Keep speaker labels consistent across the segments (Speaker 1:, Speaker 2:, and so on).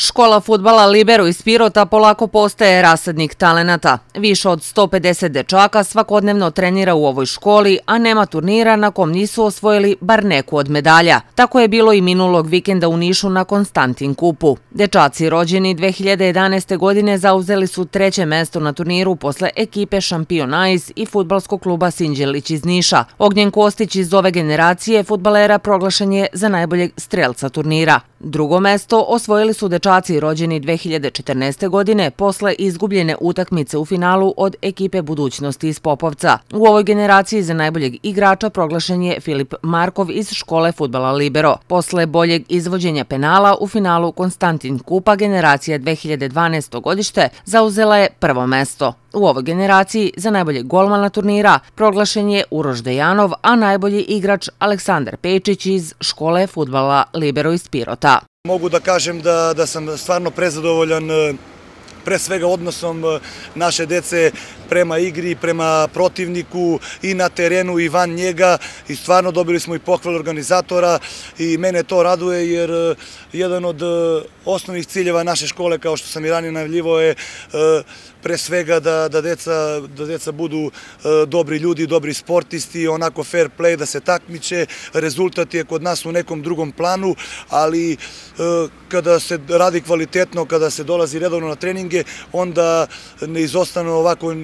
Speaker 1: Škola futbala Libero iz Pirota polako postaje rasadnik talenata. Više od 150 dečaka svakodnevno trenira u ovoj školi, a nema turnira na kom nisu osvojili bar neku od medalja. Tako je bilo i minulog vikenda u Nišu na Konstantin Kupu. Dečaci rođeni 2011. godine zauzeli su treće mesto na turniru posle ekipe Šampion Ais i futbalskog kluba Sinđelić iz Niša. Ognjen Kostić iz ove generacije futbalera proglašen je za najboljeg strelca turnira. Drugo mesto osvojili su dečaci rođeni 2014. godine posle izgubljene utakmice u finalu od ekipe budućnosti iz Popovca. U ovoj generaciji za najboljeg igrača proglašen je Filip Markov iz škole futbala Libero. Posle boljeg izvođenja penala u finalu Konstantin Kupa generacija 2012. godište zauzela je prvo mesto. U ovoj generaciji za najbolje golmana turnira proglašen je Uroš Dejanov, a najbolji igrač Aleksandar Pečić iz škole futbala Libero iz Pirota.
Speaker 2: Mogu da kažem da sam stvarno prezadovoljan e, pre svega odnosom e, naše dece prema igri, prema protivniku i na terenu i van njega i stvarno dobili smo i pohvali organizatora i mene to raduje jer e, jedan od e, osnovnih ciljeva naše škole kao što sam i ranije najavljivo je pre svega da deca budu dobri ljudi, dobri sportisti, onako fair play da se takmiće, rezultat je kod nas u nekom drugom planu, ali kada se radi kvalitetno, kada se dolazi redovno na trening, treninge, onda ne izostanu ovako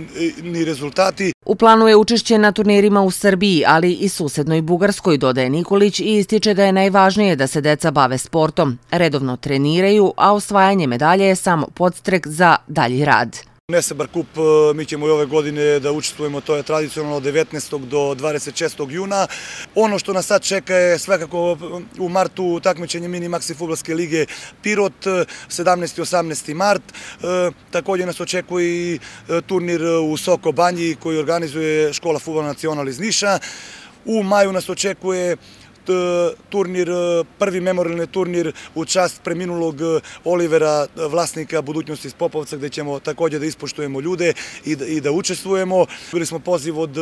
Speaker 2: ni rezultati.
Speaker 1: U planu je učešće na turnirima u Srbiji, ali i susednoj Bugarskoj, dodaje Nikolić i ističe da je najvažnije da se deca bave sportom, redovno treniraju, a osvajanje medalje je samo podstrek za dalji rad.
Speaker 2: Nesebar kup e, mi ćemo i ove godine da učestvujemo, to je tradicionalno od 19. do 26. juna. Ono što nas sad čeka je svakako e, u martu takmičenje mini maksi futbolske lige Pirot, 17. i 18. mart. E, također nas očekuje i turnir u Soko Banji koji organizuje škola futbola nacional iz Niša. U maju nas očekuje Eh, turnir, eh, prvi memorialni turnir u čast preminulog eh, Olivera, vlasnika budućnosti iz Popovca, gde ćemo također da ispoštujemo ljude i da učestvujemo. Bili smo poziv od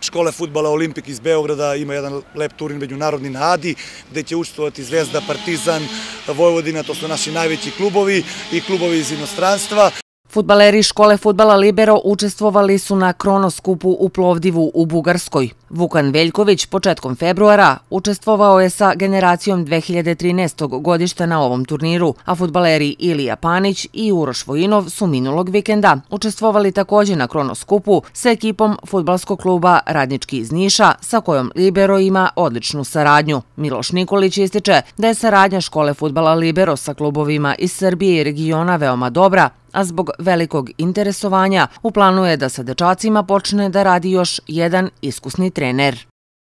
Speaker 2: škole futbala Olimpik iz Beograda, ima jedan lep turnir međunarodni na Adi, gde će učestvovati Zvezda, Partizan, Vojvodina, to su naši najveći klubovi i klubovi iz inostranstva.
Speaker 1: Futbaleri škole futbala Libero učestvovali su na kronoskupu u Plovdivu u Bugarskoj. Vukan Veljković početkom februara učestvovao je sa generacijom 2013. godišta na ovom turniru, a futbaleri Ilija Panić i Uroš Vojinov su minulog vikenda učestvovali također na kronoskupu sa ekipom futbalskog kluba Radnički iz Niša, sa kojom Libero ima odličnu saradnju. Miloš Nikolić ističe da je saradnja škole futbala Libero sa klubovima iz Srbije i regiona veoma dobra, a zbog velikog interesovanja u planu je da sa dečacima počne da radi još jedan iskusni trener.